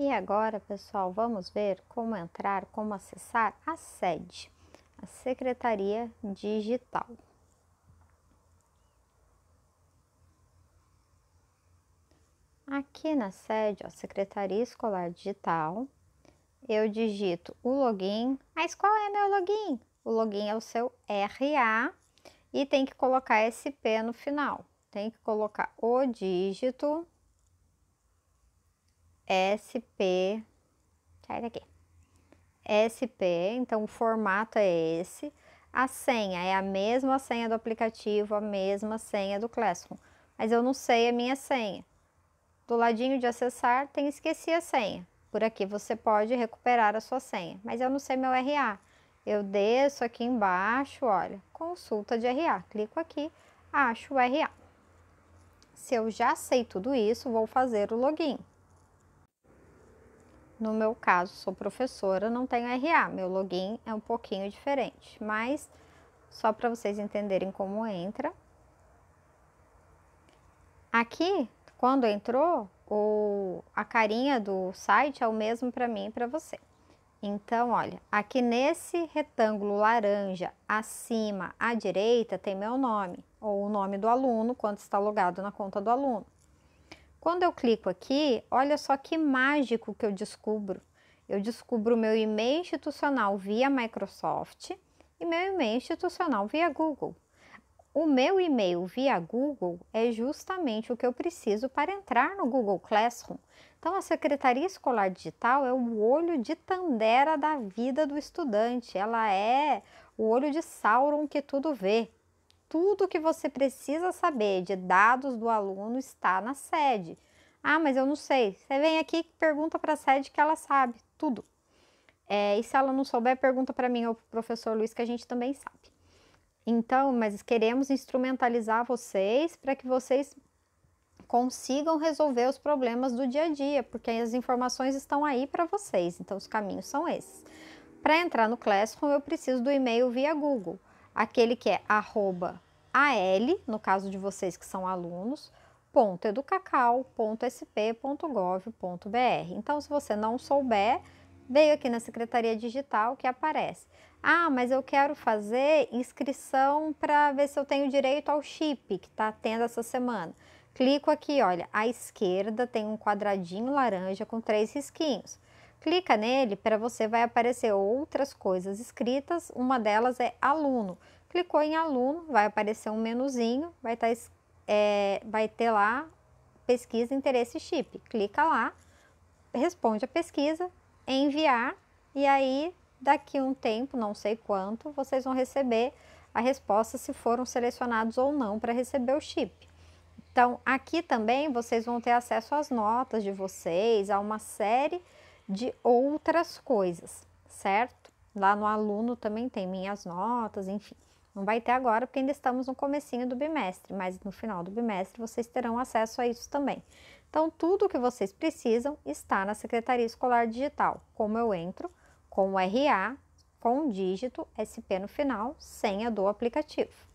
E agora, pessoal, vamos ver como entrar, como acessar a sede, a Secretaria Digital. Aqui na sede, a Secretaria Escolar Digital, eu digito o login. Mas qual é meu login? O login é o seu RA e tem que colocar SP no final. Tem que colocar o dígito SP, sai daqui, SP, então o formato é esse, a senha é a mesma senha do aplicativo, a mesma senha do Classroom, mas eu não sei a minha senha. Do ladinho de acessar tem esqueci a senha, por aqui você pode recuperar a sua senha, mas eu não sei meu RA. Eu desço aqui embaixo, olha, consulta de RA, clico aqui, acho o RA. Se eu já sei tudo isso, vou fazer o login. No meu caso, sou professora, não tenho RA, meu login é um pouquinho diferente, mas só para vocês entenderem como entra. Aqui, quando entrou, o, a carinha do site é o mesmo para mim e para você. Então, olha, aqui nesse retângulo laranja, acima à direita, tem meu nome ou o nome do aluno quando está logado na conta do aluno. Quando eu clico aqui, olha só que mágico que eu descubro. Eu descubro meu e-mail institucional via Microsoft e meu e-mail institucional via Google. O meu e-mail via Google é justamente o que eu preciso para entrar no Google Classroom. Então, a Secretaria Escolar Digital é o olho de Tandera da vida do estudante, ela é o olho de Sauron que tudo vê. Tudo o que você precisa saber de dados do aluno está na sede. Ah, mas eu não sei. Você vem aqui e pergunta para a sede que ela sabe tudo. É, e se ela não souber, pergunta para mim ou para o professor Luiz, que a gente também sabe. Então, mas queremos instrumentalizar vocês para que vocês consigam resolver os problemas do dia a dia, porque as informações estão aí para vocês. Então, os caminhos são esses. Para entrar no Classroom, eu preciso do e-mail via Google aquele que é arroba al, no caso de vocês que são alunos, .educacau.sp.gov.br. Então, se você não souber, veio aqui na Secretaria Digital que aparece. Ah, mas eu quero fazer inscrição para ver se eu tenho direito ao chip que está tendo essa semana. Clico aqui, olha, à esquerda tem um quadradinho laranja com três risquinhos. Clica nele, para você vai aparecer outras coisas escritas, uma delas é aluno. Clicou em aluno, vai aparecer um menuzinho, vai, tá, é, vai ter lá pesquisa interesse chip. Clica lá, responde a pesquisa, enviar e aí daqui um tempo, não sei quanto, vocês vão receber a resposta se foram selecionados ou não para receber o chip. Então, aqui também vocês vão ter acesso às notas de vocês, a uma série de outras coisas, certo? Lá no aluno também tem minhas notas, enfim. Não vai ter agora porque ainda estamos no comecinho do bimestre, mas no final do bimestre vocês terão acesso a isso também. Então, tudo o que vocês precisam está na Secretaria Escolar Digital. Como eu entro? Com o RA, com o dígito, SP no final, senha do aplicativo.